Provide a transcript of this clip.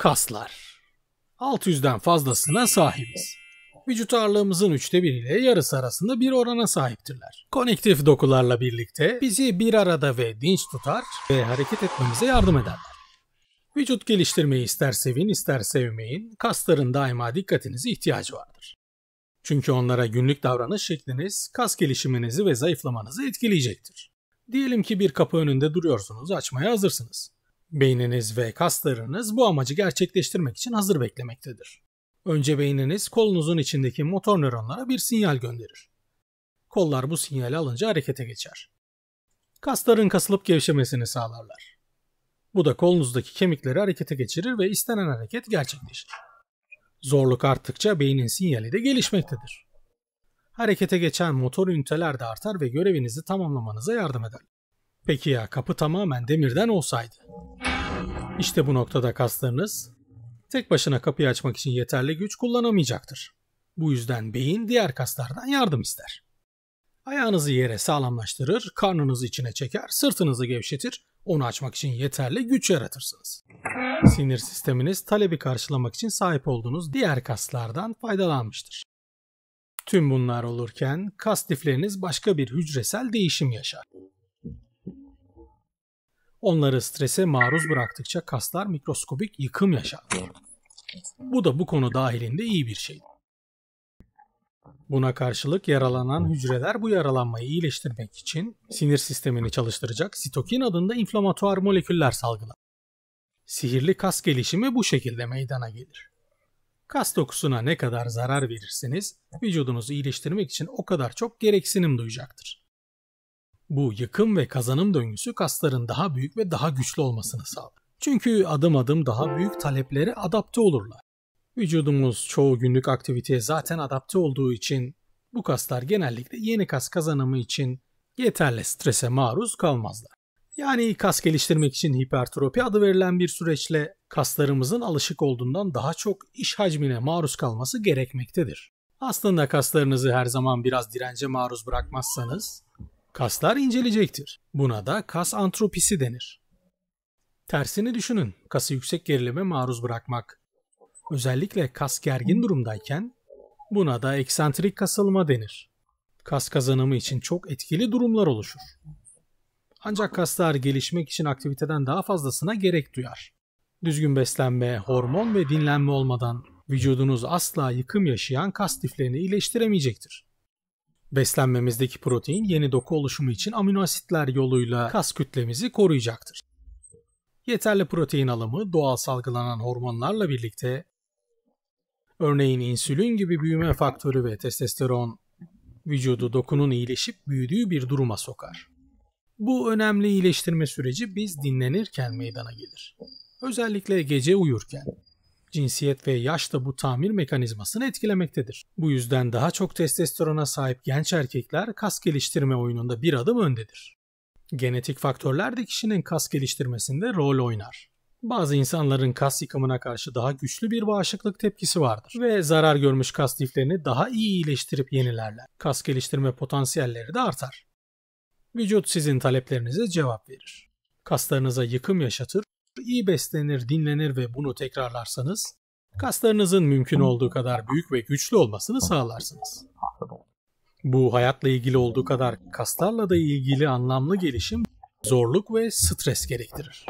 kaslar. 600'den fazlasına sahibiz. Vücut ağırlığımızın üçte biriyle yarısı arasında bir orana sahiptirler. Konektif dokularla birlikte bizi bir arada ve dinç tutar ve hareket etmemize yardım ederler. Vücut geliştirmeyi ister sevin ister sevmeyin kasların daima dikkatinize ihtiyacı vardır. Çünkü onlara günlük davranış şekliniz kas gelişiminizi ve zayıflamanızı etkileyecektir. Diyelim ki bir kapı önünde duruyorsunuz, açmaya hazırsınız. Beyniniz ve kaslarınız bu amacı gerçekleştirmek için hazır beklemektedir. Önce beyniniz kolunuzun içindeki motor nöronlara bir sinyal gönderir. Kollar bu sinyali alınca harekete geçer. Kasların kasılıp gevşemesini sağlarlar. Bu da kolunuzdaki kemikleri harekete geçirir ve istenen hareket gerçekleşir. Zorluk arttıkça beynin sinyali de gelişmektedir. Harekete geçen motor üniteler de artar ve görevinizi tamamlamanıza yardım eder. Peki ya kapı tamamen demirden olsaydı? İşte bu noktada kaslarınız tek başına kapıyı açmak için yeterli güç kullanamayacaktır. Bu yüzden beyin diğer kaslardan yardım ister. Ayağınızı yere sağlamlaştırır, karnınızı içine çeker, sırtınızı gevşetir, onu açmak için yeterli güç yaratırsınız. Sinir sisteminiz talebi karşılamak için sahip olduğunuz diğer kaslardan faydalanmıştır. Tüm bunlar olurken kas lifleriniz başka bir hücresel değişim yaşar. Onları strese maruz bıraktıkça kaslar mikroskobik yıkım yaşar. Bu da bu konu dahilinde iyi bir şey. Buna karşılık yaralanan hücreler bu yaralanmayı iyileştirmek için sinir sistemini çalıştıracak sitokin adında inflamatuar moleküller salgılar. Sihirli kas gelişimi bu şekilde meydana gelir. Kas dokusuna ne kadar zarar verirseniz vücudunuzu iyileştirmek için o kadar çok gereksinim duyacaktır. Bu yıkım ve kazanım döngüsü kasların daha büyük ve daha güçlü olmasını sağlar. Çünkü adım adım daha büyük taleplere adapte olurlar. Vücudumuz çoğu günlük aktiviteye zaten adapte olduğu için bu kaslar genellikle yeni kas kazanımı için yeterli strese maruz kalmazlar. Yani kas geliştirmek için hipertropi adı verilen bir süreçle kaslarımızın alışık olduğundan daha çok iş hacmine maruz kalması gerekmektedir. Aslında kaslarınızı her zaman biraz dirence maruz bırakmazsanız Kaslar incelecektir. Buna da kas antropisi denir. Tersini düşünün. Kası yüksek gerilime maruz bırakmak. Özellikle kas gergin durumdayken buna da eksantrik kasılma denir. Kas kazanımı için çok etkili durumlar oluşur. Ancak kaslar gelişmek için aktiviteden daha fazlasına gerek duyar. Düzgün beslenme, hormon ve dinlenme olmadan vücudunuz asla yıkım yaşayan kas liflerini iyileştiremeyecektir. Beslenmemizdeki protein yeni doku oluşumu için amino asitler yoluyla kas kütlemizi koruyacaktır. Yeterli protein alımı doğal salgılanan hormonlarla birlikte örneğin insülin gibi büyüme faktörü ve testosteron vücudu dokunun iyileşip büyüdüğü bir duruma sokar. Bu önemli iyileştirme süreci biz dinlenirken meydana gelir. Özellikle gece uyurken cinsiyet ve yaş da bu tamir mekanizmasını etkilemektedir. Bu yüzden daha çok testosterona sahip genç erkekler kas geliştirme oyununda bir adım öndedir. Genetik faktörler de kişinin kas geliştirmesinde rol oynar. Bazı insanların kas yıkımına karşı daha güçlü bir bağışıklık tepkisi vardır ve zarar görmüş kas liflerini daha iyi iyileştirip yenilerler. Kas geliştirme potansiyelleri de artar. Vücut sizin taleplerinize cevap verir. Kaslarınıza yıkım yaşatır iyi beslenir, dinlenir ve bunu tekrarlarsanız kaslarınızın mümkün olduğu kadar büyük ve güçlü olmasını sağlarsınız. Bu hayatla ilgili olduğu kadar kaslarla da ilgili anlamlı gelişim zorluk ve stres gerektirir.